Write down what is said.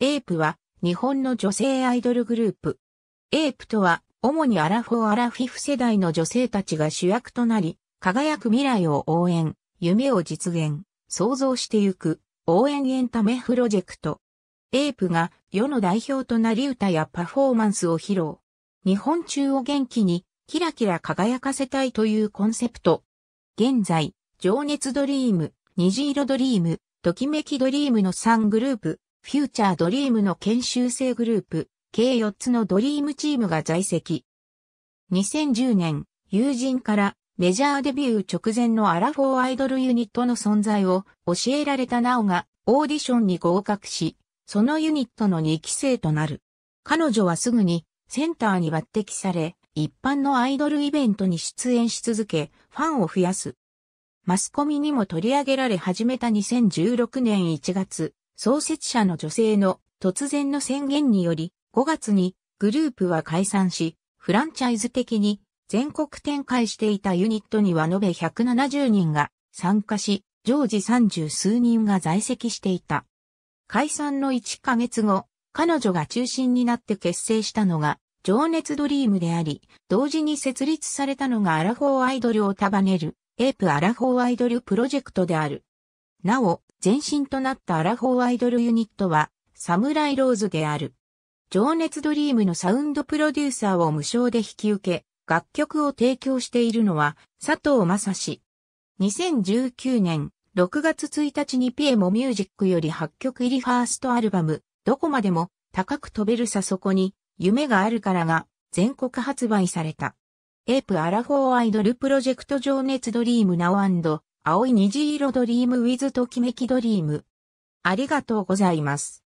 エープは日本の女性アイドルグループ。エープとは主にアラフォーアラフィフ世代の女性たちが主役となり、輝く未来を応援、夢を実現、創造してゆく応援エンタメプロジェクト。エープが世の代表となり歌やパフォーマンスを披露。日本中を元気にキラキラ輝かせたいというコンセプト。現在、情熱ドリーム、虹色ドリーム、ときめきドリームの3グループ、フューチャードリームの研修生グループ、計4つのドリームチームが在籍。2010年、友人からメジャーデビュー直前のアラフォーアイドルユニットの存在を教えられたナオがオーディションに合格し、そのユニットの2期生となる。彼女はすぐにセンターに抜擢され、一般のアイドルイベントに出演し続け、ファンを増やす。マスコミにも取り上げられ始めた2016年1月、創設者の女性の突然の宣言により、5月にグループは解散し、フランチャイズ的に全国展開していたユニットには延べ170人が参加し、常時30数人が在籍していた。解散の1ヶ月後、彼女が中心になって結成したのが、情熱ドリームであり、同時に設立されたのがアラフォーアイドルを束ねる、エープアラフォーアイドルプロジェクトである。なお、前身となったアラフォーアイドルユニットは、サムライローズである。情熱ドリームのサウンドプロデューサーを無償で引き受け、楽曲を提供しているのは佐藤正史。2019年6月1日にピエモミュージックより8曲入りファーストアルバム、どこまでも高く飛べるさそこに夢があるからが全国発売された。エープアラフォーアイドルプロジェクト情熱ドリームナオ青い虹色ドリームウィズときめきドリーム。ありがとうございます。